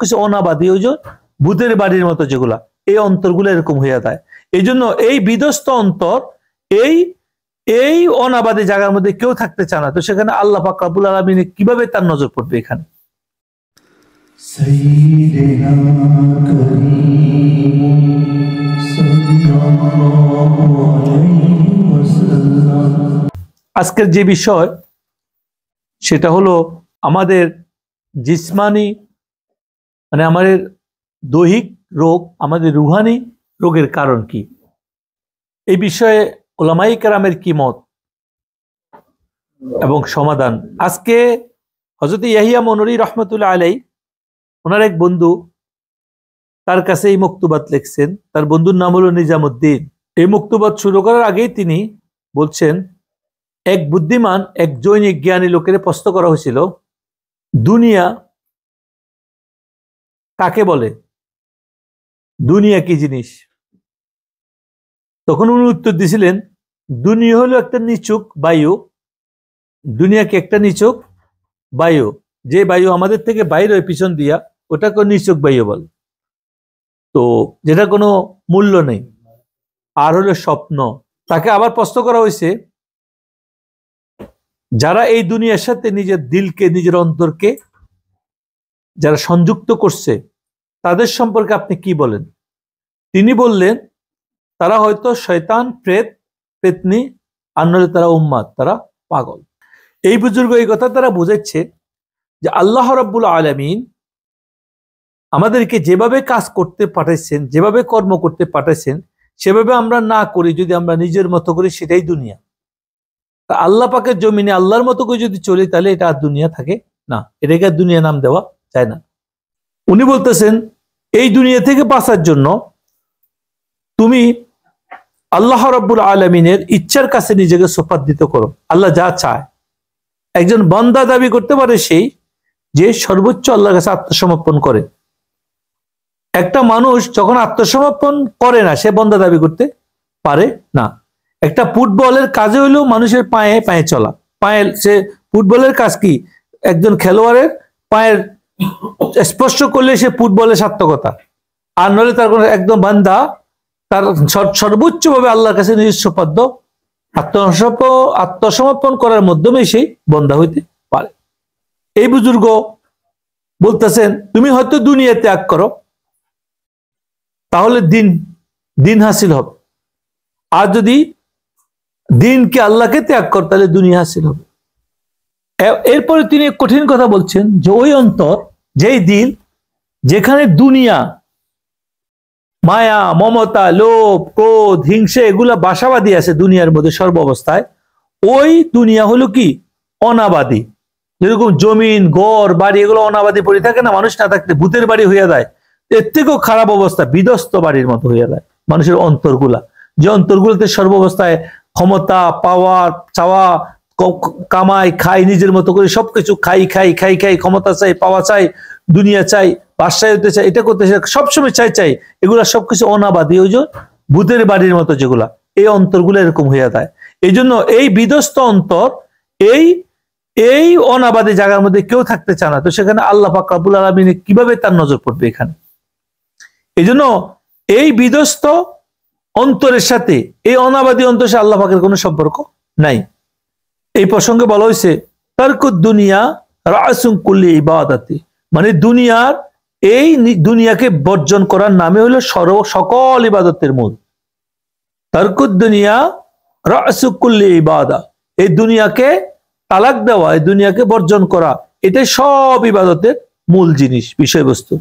সবকিছু অনাবাদী ওই যে ভূতের বাড়ির মতো যেগুলা এই অন্তরগুলো এরকম হইয়া যায় এই জন্য এই বিধ্বস্ত অন্তর এই এই অনাবাদী জায়গার মধ্যে কেউ থাকতে চায় না তো সেখানে আল্লাহ পাক রাবুল আলমিনে কিভাবে তার নজর পড়বে এখানে আজকের যে বিষয় সেটা হলো আমাদের জিসমানি মানে আমাদের দৈহিক রোগ আমাদের রুহানি রোগের কারণ কি এই বিষয়ে ওলামাই কারামের কি মত এবং সমাধান আজকে হজরত ইয়াহিয়া মনরি রহমতুল্লাহ আলাই ওনার এক বন্ধু তার কাছে এই মুক্তবাদ লিখছেন তার বন্ধুর নাম হলো নিজামুদ্দিন এই মুক্তবাদ শুরু করার আগেই তিনি বলছেন এক বুদ্ধিমান এক জৈনিক জ্ঞানী লোকের প্রশ্ন করা হয়েছিল দুনিয়া কাকে বলে দুনিয়া কি জিনিস তখন উনি উত্তর দিছিলেন দুনিয়া হলো একটা নিচুক বায়ু দুনিয়াকে একটা নিচুক বায়ু যে বায়ু আমাদের থেকে বাইরে পিছন দিয়া ওটাকে নিচুক বায়ু বলে তো যেটা কোনো মূল্য নেই আর হলো স্বপ্ন তাকে আবার প্রশ্ন করা হয়েছে যারা এই দুনিয়ার সাথে নিজের দিলকে নিজের অন্তরকে যারা সংযুক্ত করছে তাদের সম্পর্কে আপনি কি বলেন তিনি বললেন তারা হয়তো শয়তান প্রেত পেতনি আর নলে তারা উম্মাদ তারা পাগল এই বুজুর্গ এই কথা তারা বুঝেছে যে আল্লাহ রব্বুল আলমিন আমাদেরকে যেভাবে কাজ করতে পাঠাইছেন যেভাবে কর্ম করতে পাঠাইছেন সেভাবে আমরা না করি যদি আমরা নিজের মতো করি সেটাই দুনিয়া তা আল্লাহ পাকের জমিনে আল্লাহর মতো করে যদি চলি তাহলে এটা আর দুনিয়া থাকে না এটাকে আর দুনিয়া নাম দেওয়া যায় না উনি বলতেছেন এই দুনিয়া থেকে বাঁচার জন্য তুমি আল্লাহ রব্বুল আলমিনের ইচ্ছার কাছে নিজেকে সোপাদিত করো আল্লাহ যা চায় একজন বন্দা দাবি করতে পারে সেই যে সর্বোচ্চ আল্লাহর কাছে আত্মসমর্পণ করে একটা মানুষ যখন আত্মসমর্পণ করে না সে বন্দা দাবি করতে পারে না একটা ফুটবলের কাজে হইলেও মানুষের পায়ে পায়ে চলা পায়ে সে ফুটবলের কাজ কি একজন খেলোয়াড়ের পায়ের স্পষ্ট করলে সে ফুটবলের সার্থকতা আর নলে তার কোন একদম বান্ধা তার সর্বোচ্চ ভাবে আল্লাহর কাছে নিজস্ব পাদ্য আত্মসমর্পণ করার মাধ্যমে সেই বন্ধা হইতে পারে এই বুজুর্গ বলতেছেন তুমি হয়তো দুনিয়া ত্যাগ করো তাহলে দিন দিন হাসিল হবে আর যদি দিনকে আল্লাহকে ত্যাগ কর তাহলে দুনিয়া হাসিল হবে এরপরে তিনি কঠিন কথা বলছেন যে ওই অন্তর যেই দিন যেখানে দুনিয়া মায়া মমতা লোভ ক্রোধ হিংসে এগুলো বাসাবাদী আছে দুনিয়ার মধ্যে সর্ব অবস্থায় ওই দুনিয়া হলো কি অনাবাদী যেরকম জমিন গড় বাড়ি এগুলো অনাবাদী পড়ে থাকে না মানুষ না থাকলে ভূতের বাড়ি হইয়া দেয় এর থেকেও খারাপ অবস্থা বিধ্বস্ত বাড়ির মতো হইয়া দেয় মানুষের অন্তরগুলা যে অন্তরগুলোতে সর্ব অবস্থায় ক্ষমতা পাওয়ার চাওয়া কামাই খাই নিজের মতো করে সবকিছু খাই খাই খাই খাই ক্ষমতা চাই পাওয়া চাই দুনিয়া চাই বাসায় হতে চাই এটা করতে চাই সবসময় চাই চাই এগুলা সবকিছু অনাবাদী ওই যে ভূতের বাড়ির মতো যেগুলা এই অন্তরগুলো এরকম হইয়া যায় এই জন্য এই বিধ্বস্ত অন্তর এই এই অনাবাদী জায়গার মধ্যে কেউ থাকতে চায় না তো সেখানে আল্লাহ ফাকরাবুল আলমিনে কিভাবে তার নজর পড়বে এখানে এই জন্য এই বিধ্বস্ত অন্তরের সাথে এই অনাবাদী অন্তরের সাথে আল্লাহ পাকের কোনো সম্পর্ক নাই এই প্রসঙ্গে বলা হয়েছে তর্ক দুনিয়া রাসুঙ্কুল্লি ইবাদাতি মানে দুনিয়ার এই দুনিয়াকে বর্জন করার নামে হলো সর্ব সকল ইবাদতের মূল তার্ক দুনিয়া রাসুকুল্লি ইবাদা এই দুনিয়াকে তালাক দেওয়া এই দুনিয়াকে বর্জন করা এটাই সব ইবাদতের মূল জিনিস বিষয়বস্তু